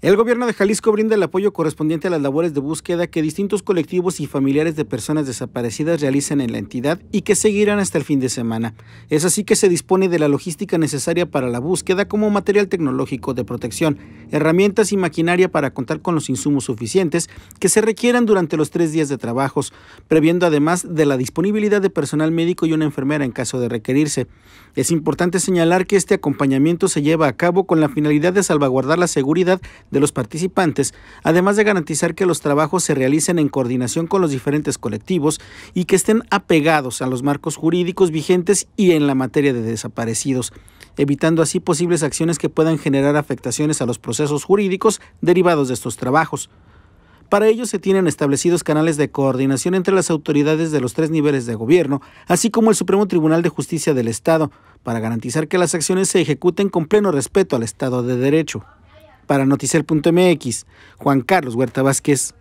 El gobierno de Jalisco brinda el apoyo correspondiente a las labores de búsqueda que distintos colectivos y familiares de personas desaparecidas realizan en la entidad y que seguirán hasta el fin de semana. Es así que se dispone de la logística necesaria para la búsqueda como material tecnológico de protección, herramientas y maquinaria para contar con los insumos suficientes que se requieran durante los tres días de trabajos, previendo además de la disponibilidad de personal médico y una enfermera en caso de requerirse. Es importante señalar que este acompañamiento se lleva a cabo con la finalidad de salvaguardar la seguridad de los participantes, además de garantizar que los trabajos se realicen en coordinación con los diferentes colectivos y que estén apegados a los marcos jurídicos vigentes y en la materia de desaparecidos evitando así posibles acciones que puedan generar afectaciones a los procesos jurídicos derivados de estos trabajos. Para ello se tienen establecidos canales de coordinación entre las autoridades de los tres niveles de gobierno, así como el Supremo Tribunal de Justicia del Estado, para garantizar que las acciones se ejecuten con pleno respeto al Estado de Derecho. Para Noticel.mx, Juan Carlos Huerta Vázquez.